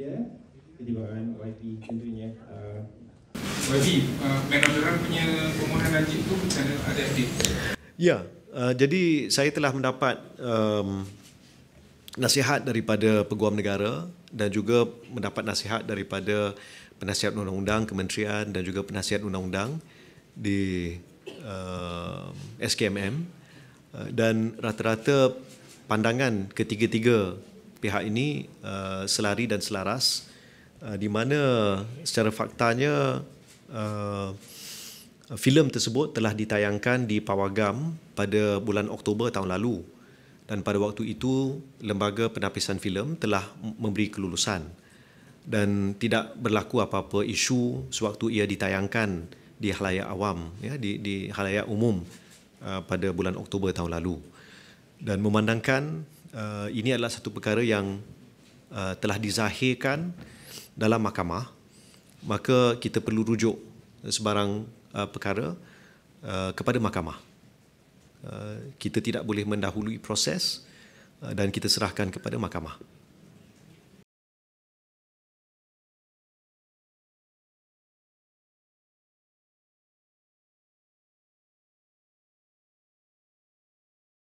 dia Jadi YB tentunya uh, YP, uh, Man punya permohonan haji tu macam mana ada update? Ya, uh, jadi saya telah mendapat um, nasihat daripada Peguam Negara dan juga mendapat nasihat daripada penasihat undang-undang kementerian dan juga penasihat undang-undang di uh, SKMM uh, dan rata-rata pandangan ketiga-tiga pihak ini uh, selari dan selaras uh, di mana secara faktanya uh, filem tersebut telah ditayangkan di Pawagam pada bulan Oktober tahun lalu dan pada waktu itu lembaga penapisan filem telah memberi kelulusan dan tidak berlaku apa-apa isu sewaktu ia ditayangkan di halayak awam ya di di halayak umum uh, pada bulan Oktober tahun lalu dan memandangkan uh, ini adalah satu perkara yang uh, telah dizahirkan dalam mahkamah maka kita perlu rujuk sebarang uh, perkara uh, kepada mahkamah uh, kita tidak boleh mendahului proses uh, dan kita serahkan kepada mahkamah